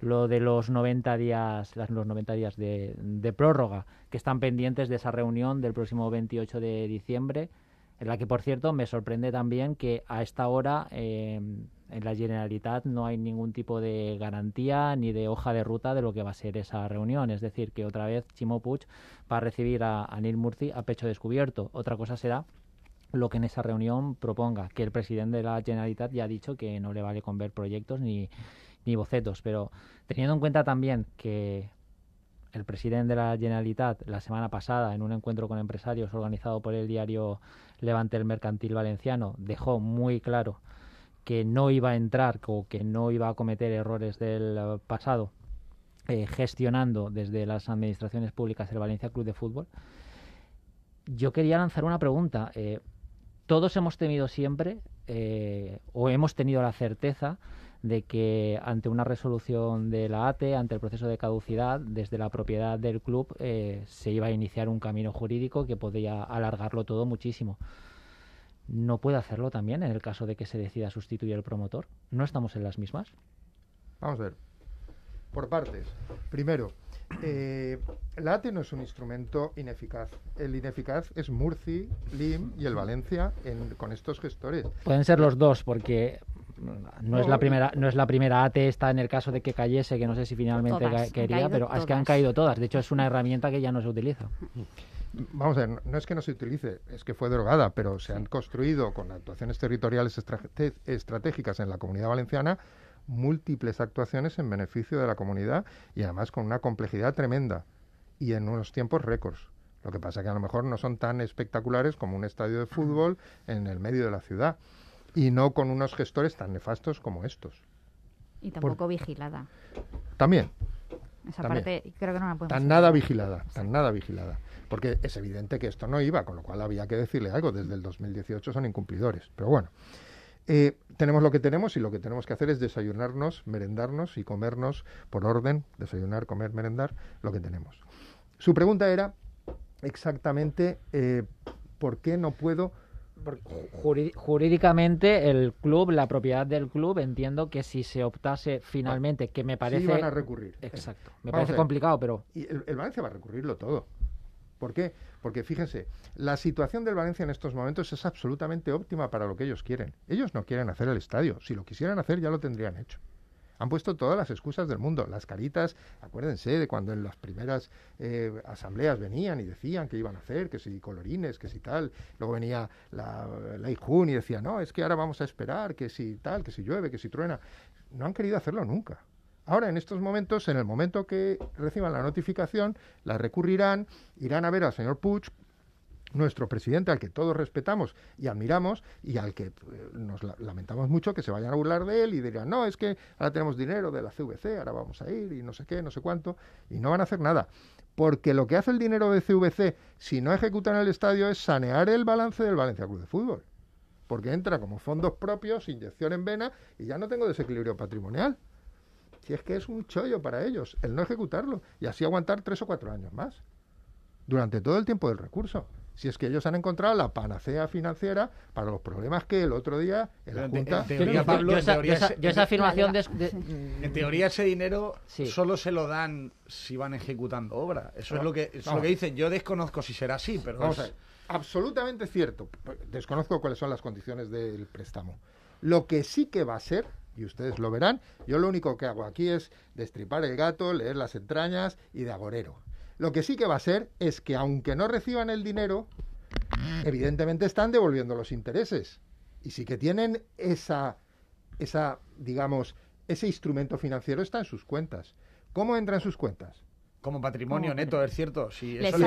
Speaker 4: lo de los 90 días, los 90 días de, prórroga, que están pendientes de esa reunión del próximo 28 de diciembre, en la que, por cierto, me sorprende también que a esta hora em, en la Generalitat no hay ningún tipo de garantía ni de hoja de ruta de lo que va a ser esa reunión. Es decir, que otra vez Chimo Puig va a recibir a, a Neil Murphy a pecho descubierto. Otra cosa será lo que en esa reunión proponga, que el presidente de la Generalitat ya ha dicho que no le vale con ver proyectos ni ni bocetos, pero teniendo en cuenta también que el presidente de la Generalitat la semana pasada en un encuentro con empresarios organizado por el diario Levante el Mercantil Valenciano dejó muy claro que no iba a entrar o que no iba a cometer errores del pasado eh, gestionando desde las administraciones públicas el Valencia Club de Fútbol. Yo quería lanzar una pregunta. Eh, todos hemos tenido siempre eh, o hemos tenido la certeza de que ante una resolución de la ATE, ante el proceso de caducidad, desde la propiedad del club eh, se iba a iniciar un camino jurídico que podía alargarlo todo muchísimo. ¿No puede hacerlo también en el caso de que se decida sustituir el promotor? ¿No estamos en las mismas?
Speaker 3: Vamos a ver. Por partes. Primero, eh, la ATE no es un instrumento ineficaz. El ineficaz es Murci, LIM y el Valencia con estos gestores.
Speaker 4: Pueden ser los dos, porque no, es la primera, no es la primera AT está en el caso de que cayese, que no sé si finalmente quería, pero es que han caído todas. De hecho, es una herramienta que ya no se utiliza. Vamos a ver, no es que no se utilice, es que fue drogada,
Speaker 3: pero se han construido con actuaciones territoriales estratégicas en la comunidad valenciana múltiples actuaciones en beneficio de la comunidad y además con una complejidad tremenda y en unos tiempos récords. Lo que pasa que a lo mejor no son tan espectaculares como un estadio de fútbol en el medio de la ciudad y no con unos gestores tan nefastos como estos.
Speaker 5: Y tampoco vigilada.
Speaker 3: También. Esa parte creo que no la podemos Tan nada vigilada, tan nada vigilada. Porque es evidente que esto no iba, con lo cual había que decirle algo. Desde el 2018 son incumplidores. Pero bueno, eh, tenemos lo que tenemos y lo que tenemos que hacer es desayunarnos, merendarnos y comernos por orden, desayunar, comer, merendar, lo que tenemos.
Speaker 4: Su pregunta era exactamente eh, por qué no puedo jurídicamente el club, la propiedad del club, entiendo que si se optase finalmente, que me parece... van a recurrir. Exacto. Me parece complicado, pero...
Speaker 3: Y el, Valencia va a recurrirlo todo. ¿Por qué? Porque fíjense la situación del Valencia en estos momentos es absolutamente óptima para lo que ellos quieren. Ellos no quieren hacer el estadio. Si lo quisieran hacer ya lo tendrían hecho. Han puesto todas las excusas del mundo. Las caritas, acuérdense de cuando en las primeras eh, asambleas venían y decían que iban a hacer, que si colorines, que si tal. Luego venía la, la IJUN y decía, no, es que ahora vamos a esperar, que si tal, que si llueve, que si truena. No han querido hacerlo nunca. Ahora, en estos momentos, en el momento que reciban la notificación, la recurrirán, irán a ver al señor Puig, nuestro presidente, al que todos respetamos y admiramos, y al que eh, nos lamentamos mucho que se vayan a burlar de él y dirán, no, es que ahora tenemos dinero de la CVC, ahora vamos a ir y no sé qué, no sé cuánto, y no van a hacer nada. Porque lo que hace el dinero de CVC, si no ejecutan el estadio, es sanear el balance del Valencia Club de Fútbol. Porque entra como fondos propios, inyección en vena, y ya no tengo desequilibrio patrimonial. Si es que es un chollo para ellos, el no ejecutarlo, y así aguantar tres o cuatro años más, durante todo el tiempo del recurso si es que ellos han encontrado la panacea financiera para los problemas que el otro día en la Junta... teoría, esa, afirmación... En
Speaker 4: teoría
Speaker 6: ese dinero solo se lo dan si van ejecutando obra. Eso es lo que, lo que dicen. Yo desconozco si será así, pero...
Speaker 3: absolutamente cierto. Desconozco cuáles son las condiciones del préstamo. Lo que sí que va a ser y ustedes lo verán. Yo lo único que hago aquí es destripar el gato, leer las entrañas y de agorero. Lo que sí que va a ser es que aunque no reciban el dinero, evidentemente están devolviendo los intereses. Y sí que tienen esa, esa digamos, ese instrumento financiero está en sus cuentas. ¿Cómo entra en sus cuentas? Como patrimonio neto, es
Speaker 6: cierto. si
Speaker 3: les, eso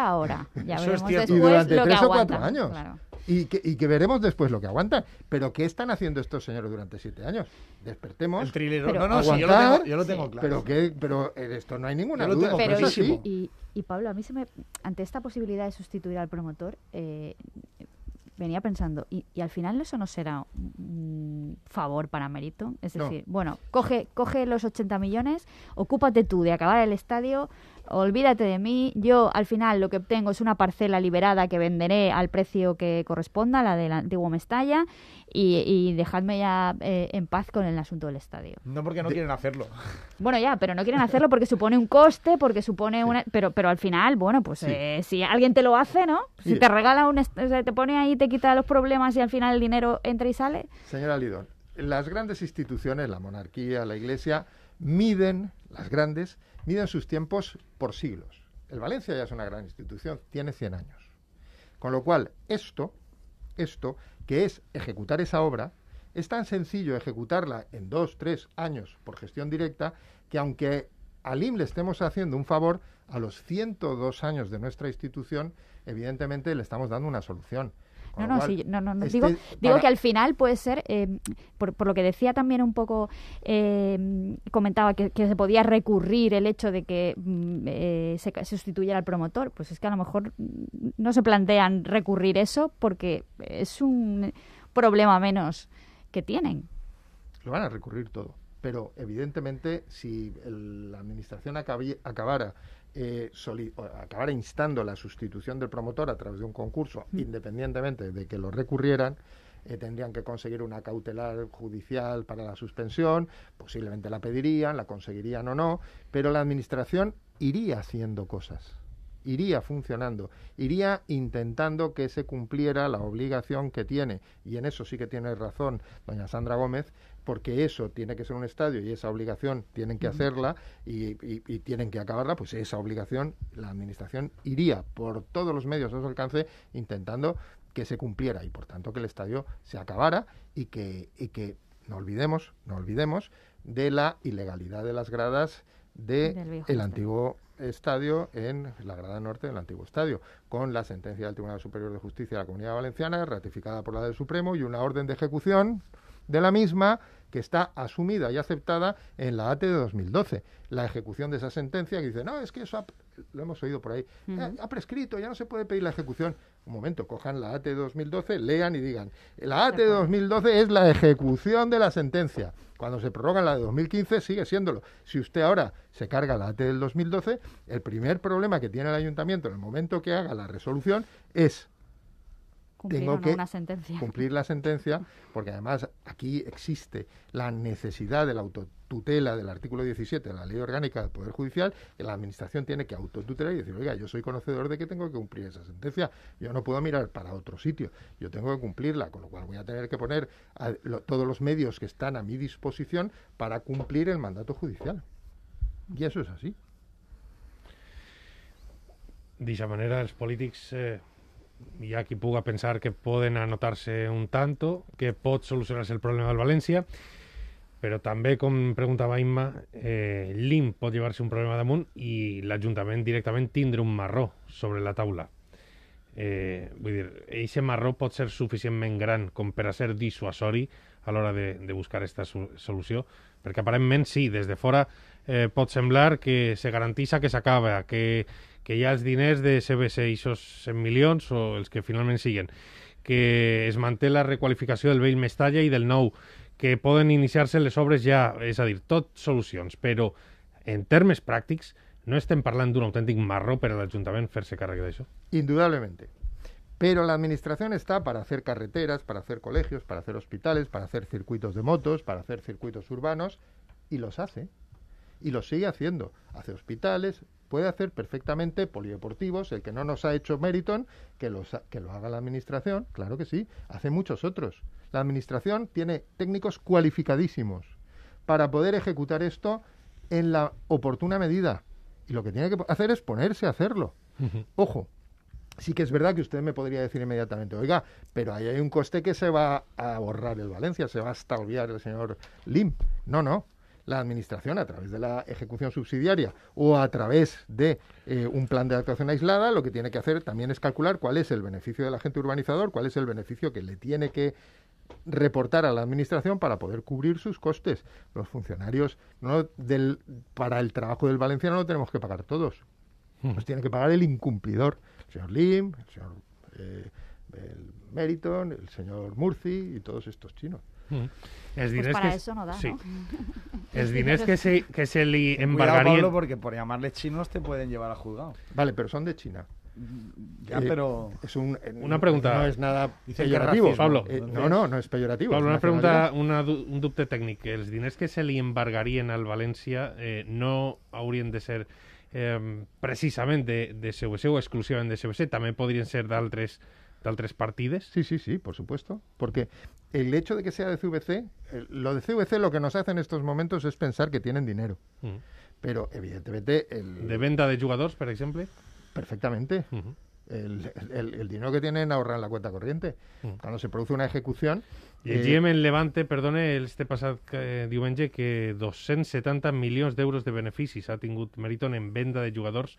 Speaker 3: ahora.
Speaker 5: Ya eso veremos es después durante lo que cuatro años.
Speaker 3: Y, que, y, que, veremos después lo que aguantan. Pero ¿qué están haciendo estos señores durante siete años? Despertemos. El trilero. no, no, sí, yo, lo tengo, claro. Pero, pero eh, esto no hay ninguna duda. pero y,
Speaker 5: y, y, Pablo, a mí se me, ante esta posibilidad de sustituir al promotor, eh, venía pensando, y, al final eso no será un favor para Mérito. Es decir, bueno, coge, coge los 80 millones, ocúpate tú de acabar el estadio, olvídate de mí, yo al final lo que obtengo es una parcela liberada que venderé al precio que corresponda, la del antiguo Mestalla, y, dejadme ya eh, en paz con el asunto del estadio. No porque no quieren hacerlo. Bueno, ya, pero no quieren hacerlo porque supone un coste, porque
Speaker 3: supone una... Pero, pero al
Speaker 5: final, bueno, pues eh, si alguien te lo hace, ¿no? Si te regala un... te pone ahí, te quita los problemas y al final el dinero entra y sale.
Speaker 3: Señora Lidón, las grandes instituciones, la monarquía, la iglesia, miden, las grandes, miden sus tiempos por siglos. El Valencia ya es una gran institución, tiene 100 años. Con lo cual, esto, esto, que es ejecutar esa obra, es tan sencillo ejecutarla en dos, tres años por gestión directa, que aunque al IM le estemos haciendo un favor, a los 102 años de nuestra institución, evidentemente le estamos dando una solución. No, no, sí, no, no, digo, este, digo que
Speaker 5: al final puede ser, eh, por, por, lo que decía también un poco, eh, comentaba que, se podía recurrir el hecho de que mm, eh, se, sustituyera al promotor, pues es que a lo mejor no se plantean recurrir eso porque es un problema menos que tienen.
Speaker 3: Lo van a recurrir todo, pero evidentemente si la administración acabara eh, acabar instando la sustitución del promotor a través de un concurso, mm. independientemente de que lo recurrieran, eh, tendrían que conseguir una cautelar judicial para la suspensión, posiblemente la pedirían, la conseguirían o no, pero la Administración iría haciendo cosas iría funcionando, iría intentando que se cumpliera la obligación que tiene, y en eso sí que tiene razón doña Sandra Gómez, porque eso tiene que ser un estadio y esa obligación tienen que hacerla y, tienen que acabarla, pues esa obligación la administración iría por todos los medios a su alcance intentando que se cumpliera y por tanto que el estadio se acabara y que, y que no olvidemos, no olvidemos de la ilegalidad de las gradas de el antiguo estadio en la Grada Norte del antiguo estadio, con la sentencia del Tribunal Superior de Justicia de la Comunidad Valenciana, ratificada por la del Supremo, y una orden de ejecución de la misma que está asumida y aceptada en la ATE de 2012. La ejecución de esa sentencia que dice, no, es que eso lo hemos oído por ahí, eh, ha prescrito, ya no se puede pedir la ejecución un momento, cojan la AT 2012, lean y digan, la AT 2012 es la ejecución de la sentencia. Cuando se prorroga la de 2015 sigue siéndolo. Si usted ahora se carga la AT del 2012, el primer problema que tiene el ayuntamiento en el momento que haga la resolución es tengo que sentencia. cumplir la sentencia, porque además aquí existe la necesidad de la autotutela del artículo 17 de la Ley Orgánica del Poder Judicial, la Administración tiene que autotutelar y decir, oiga, yo soy conocedor de que tengo que cumplir esa sentencia, yo no puedo mirar para otro sitio, yo tengo que cumplirla, con lo cual voy a tener que poner todos los medios que están a mi disposición para cumplir el mandato judicial. Y eso es así. De esa manera, los políticos... Eh, hi ha qui puga pensar
Speaker 1: que poden anotar-se un tanto, que pot solucionar-se el problema del València, però també, com preguntava Imma, eh, l'IM pot llevar-se un problema damunt i l'Ajuntament directament tindre un marró sobre la taula. Eh, vull dir, eixe marró pot ser suficientment gran com per a ser dissuasori a l'hora de, de buscar aquesta solució, perquè aparentment sí, des de fora eh, pot semblar que se garantitza que s'acaba, que que ya es els diners de sb aquests 100 milions o els que finalmente siguen, que es manté la recualificación del vell Mestalla y del nou, que pueden iniciarse se les obres ja, és a dir, pero en termes prácticos, no estem parlant
Speaker 3: un auténtico marro per el ayuntamiento fer-se de eso? Indudablemente. Pero la administración está para hacer carreteras, para hacer colegios, para hacer hospitales, para hacer circuitos de motos, para hacer circuitos urbanos, y los hace y lo sigue haciendo. Hace hospitales, puede hacer perfectamente polideportivos, el que no nos ha hecho mériton, que, los, que lo haga la Administración, claro que sí, hace muchos otros. La Administración tiene técnicos cualificadísimos para poder ejecutar esto en la oportuna medida. Y lo que tiene que hacer es ponerse a hacerlo. Ojo, sí que es verdad que usted me podría decir inmediatamente, oiga, pero ahí hay un coste que se va a borrar el Valencia, se va hasta olvidar el señor Lim. No, no, la Administración a través de la ejecución subsidiaria o a través de eh, un plan de actuación aislada, lo que tiene que hacer también es calcular cuál es el beneficio del agente urbanizador, cuál es el beneficio que le tiene que reportar a la administración para poder cubrir sus costes. Los funcionarios del, para el trabajo del valenciano lo tenemos que pagar todos. Hmm. Nos tiene que pagar el incumplidor, el señor Lim, el señor eh, Meriton, el señor Murci y todos estos chinos. Mm. es pues dinero para que, eso no da,
Speaker 1: ¿no? que se, le se
Speaker 3: embargarían...
Speaker 6: porque por llamarle chinos te
Speaker 3: pueden llevar a juzgado. Vale, pero son de China. Mm, ya, eh, pero... Es eh, una pregunta. No es nada peyorativo. Eh, no, no, no es peyorativo. Pablo, una pregunta,
Speaker 1: un dubte técnico. el dinero que se le embargarían al Valencia no habrían de ser precisamente de, de o exclusivamente de CVC, También podrían ser de d'altres Tal tres partides?
Speaker 3: Sí, sí, sí, por supuesto. Porque el hecho de que sea de CVC, lo de CVC lo que nos hace en estos momentos es pensar que tienen dinero. Mm. Pero evidentemente... El... ¿De venta de jugadores, por ejemplo? Perfectamente. El, dinero que tienen ahorran en la cuenta corriente. Mm. Cuando se produce una ejecución... Y Yemen eh, GM en Levante, perdone, este pasado de
Speaker 1: diumenge que 270 millones de euros de beneficios ha tingut Meriton en venda de jugadores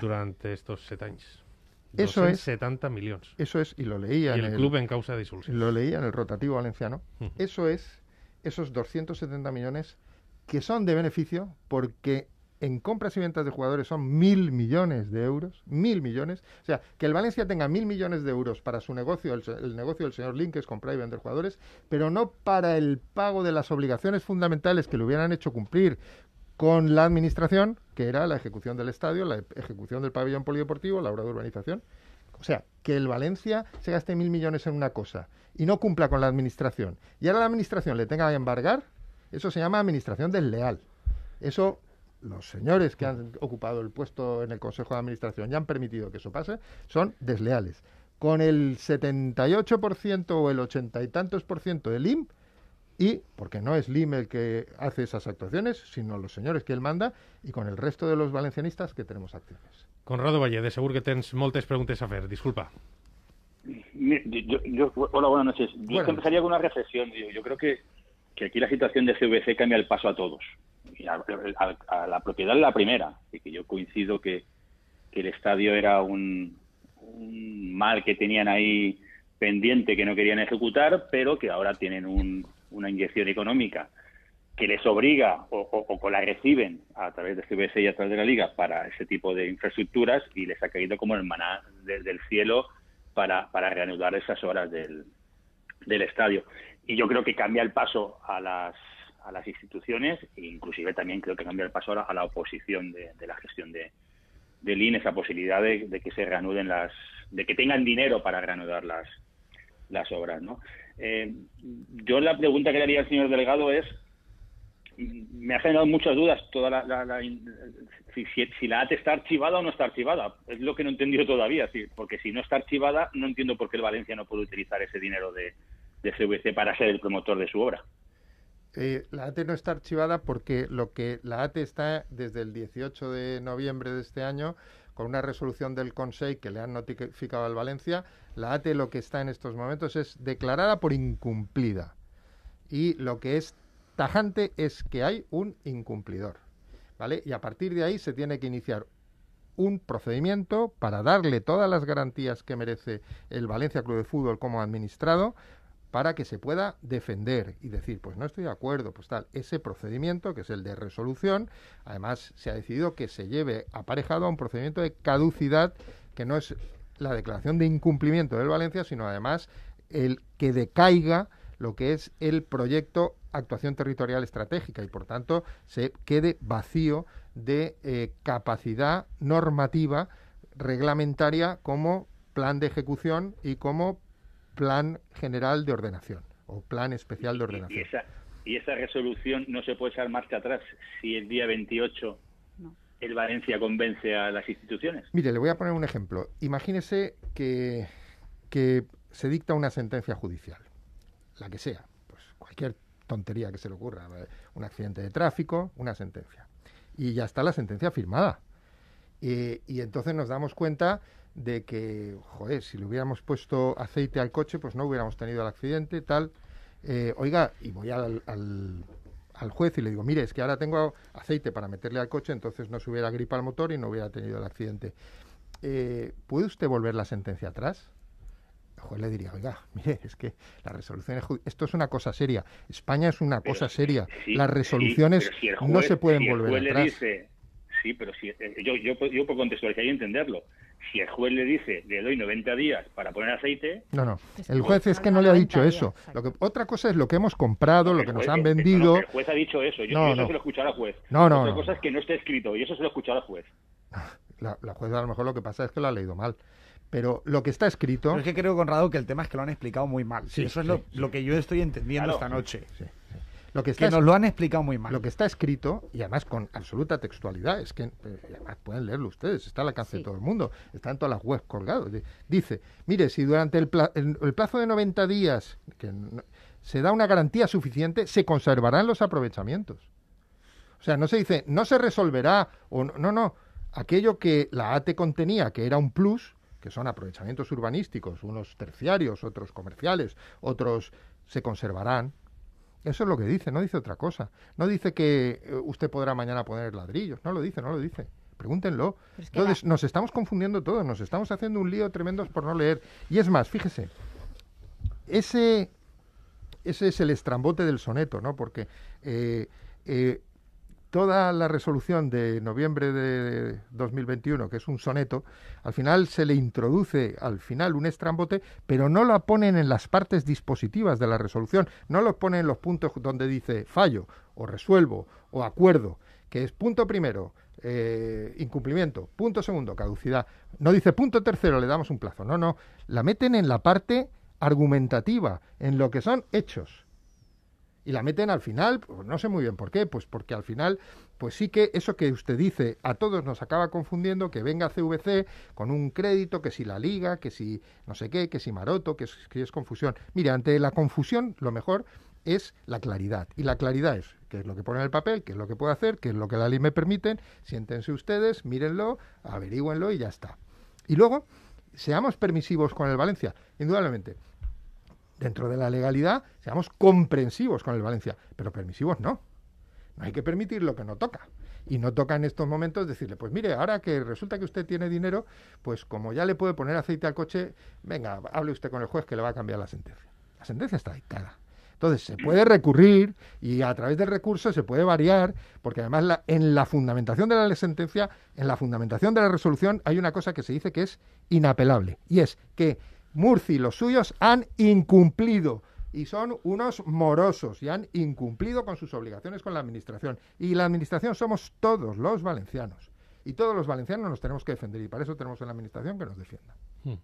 Speaker 1: durante estos set años. Eso es 70 millones.
Speaker 3: Eso es, y lo leía. en el club en causa de disolución. Lo leía en el rotativo valenciano. Eso es, esos 270 millones que son de beneficio porque en compras y ventas de jugadores son mil millones de euros, mil millones. O sea, que el Valencia tenga mil millones de euros para su negocio, el, negocio del señor Link, que es comprar y vender jugadores, pero no para el pago de las obligaciones fundamentales que le hubieran hecho cumplir con la administración, que era la ejecución del estadio, la ejecución del pabellón polideportivo, la obra de urbanización. O sea, que el Valencia se gaste mil millones en una cosa y no cumpla con la administración, y ahora la administración le tenga que embargar, eso se llama administración desleal. Eso los señores que han ocupado el puesto en el Consejo de Administración y han permitido que eso pase son desleales. Con el 78% o el ochenta y tantos por ciento del IMP, y, porque no es Lime el que hace esas actuaciones, sino los señores que él manda y con el resto de los valencianistas que tenemos activos.
Speaker 1: Conrado Valle, de seguro que tens moltes preguntas a hacer. disculpa.
Speaker 7: hola, buenas noches. Yo empezaría con una reflexión. Yo, creo que, que, aquí la situación de CVC cambia el paso a todos. A, la propiedad la primera. Y que yo coincido que, que el estadio era un, un, mal que tenían ahí pendiente que no querían ejecutar, pero que ahora tienen un, una inyección económica que les obliga o, o, la reciben a través de CBS y a través de la Liga para ese tipo de infraestructuras y les ha caído como el maná desde cielo para, para reanudar esas obras del, del estadio. Y yo creo que cambia el paso a las, a las instituciones e inclusive también creo que cambia el paso a la, oposición de, la gestión de del INE, esa posibilidad de, que se reanuden las, de que tengan dinero para reanudar las, las obras, ¿no? Eh, yo la pregunta que le haría al señor delegado es, me ha generado muchas dudas toda la, si, la ATE está archivada o no está archivada. Es lo que no he entendido todavía, porque si no está archivada, no entiendo por qué el Valencia no puede utilizar ese dinero de, CVC para ser el promotor de su obra.
Speaker 3: Eh, la ATE no está archivada porque lo que la ATE está desde el 18 de noviembre de este año con una resolución del Consejo que le han notificado al Valencia la ATE lo que está en estos momentos es declarada por incumplida. Y lo que es tajante es que hay un incumplidor. ¿Vale? Y a partir de ahí se tiene que iniciar un procedimiento para darle todas las garantías que merece el Valencia Club de Fútbol como administrado para que se pueda defender y decir, pues no estoy de acuerdo, pues tal, ese procedimiento que es el de resolución, además se ha decidido que se lleve aparejado a un procedimiento de caducidad que no es la declaración de incumplimiento del Valencia, sino además el que decaiga lo que es el proyecto actuación territorial estratégica y por tanto se quede vacío de eh, capacidad normativa reglamentaria como plan de ejecución y como plan general de ordenación o plan especial de ordenación. Y, esa,
Speaker 7: y esa resolución no se puede echar marcha atrás si el día 28 el Valencia convence a las instituciones.
Speaker 3: Mire, le voy a poner un ejemplo. Imagínese que, se dicta una sentencia judicial, la que sea, pues cualquier tontería que se le ocurra, un accidente de tráfico, una sentencia. Y ya está la sentencia firmada. Y, entonces nos damos cuenta de que, joder, si le hubiéramos puesto aceite al coche, pues no hubiéramos tenido el accidente, tal. Eh, oiga, y voy al, al juez y le digo, mire, es que ahora tengo aceite para meterle al coche, entonces no se hubiera gripa al motor y no hubiera tenido el accidente. Eh, ¿Puede usted volver la sentencia atrás? El juez le diría, oiga, mire, es que las resoluciones... Esto es una cosa seria. España es una cosa seria. las resoluciones no se pueden volver atrás.
Speaker 7: sí, pero si, eh, yo, yo, contestar yo por y entenderlo si el juez le dice, le doy 90 días para poner aceite...
Speaker 3: No, no, el juez es que no le ha dicho eso. Lo que, otra cosa es lo que hemos comprado, lo que nos han vendido... el
Speaker 7: juez ha dicho eso, yo eso se lo escuchará al juez. No, no, Otra cosa es que no está escrito, y eso se lo escuchará al juez.
Speaker 3: La, juez a lo mejor lo que pasa es que lo ha leído mal pero lo que está escrito. es que creo, Conrado, que el tema
Speaker 6: es que lo han explicado muy mal. Sí, eso es lo,
Speaker 3: que yo estoy entendiendo esta noche.
Speaker 6: Lo que, está nos lo han
Speaker 3: explicado muy mal. Lo que está escrito, y además con absoluta textualidad, es que eh, además pueden leerlo ustedes, está al la de todo el mundo, está en todas las webs colgado. Dice, mire, si durante el, plazo de 90 días que se da una garantía suficiente, se conservarán los aprovechamientos. O sea, no se dice, no se resolverá, o no, no, no. aquello que la ATE contenía, que era un plus, que son aprovechamientos urbanísticos, unos terciarios, otros comerciales, otros se conservarán, eso es lo que dice, no dice otra cosa. No dice que eh, usted podrá mañana poner ladrillos, no lo dice, no lo dice. Pregúntenlo. Entonces, nos estamos confundiendo todos, nos estamos haciendo un lío tremendo por no leer. Y es más, fíjese, ese, ese es el estrambote del soneto, ¿no? Porque eh, eh, toda la resolución de noviembre de 2021, que es un soneto, al final se le introduce al final un estrambote, pero no la ponen en las partes dispositivas de la resolución, no los ponen en los puntos donde dice fallo o resuelvo o acuerdo, que es punto primero, eh, incumplimiento, punto segundo, caducidad. No dice punto tercero, le damos un plazo. No, no, la meten en la parte argumentativa, en lo que son hechos y la meten al final, pues no sé muy bien por qué, pues porque al final, pues sí que eso que usted dice a todos nos acaba confundiendo, que venga CVC con un crédito, que si la liga, que si no sé qué, que si Maroto, que, es, es confusión. Mire, ante la confusión lo mejor es la claridad. Y la claridad es qué es lo que pone en el papel, qué es lo que puedo hacer, qué es lo que la ley me permite, siéntense ustedes, mírenlo, averigüenlo y ya está. Y luego, seamos permisivos con el Valencia, indudablemente dentro de la legalidad, seamos comprensivos con el Valencia, pero permisivos no. No hay que permitir lo que no toca. Y no toca en estos momentos decirle, pues mire, ahora que resulta que usted tiene dinero, pues como ya le puede poner aceite al coche, venga, hable usted con el juez que le va a cambiar la sentencia. La sentencia está dictada. Entonces, se puede recurrir y a través del recurso se puede variar, porque además en la fundamentación de la sentencia, en la fundamentación de la resolución, hay una cosa que se dice que es inapelable, y es que Murci y los suyos han incumplido y son unos morosos y han incumplido con sus obligaciones con la Administración. Y la Administración somos todos los valencianos. Y todos los valencianos nos tenemos que defender y para eso tenemos en la Administración que nos defienda.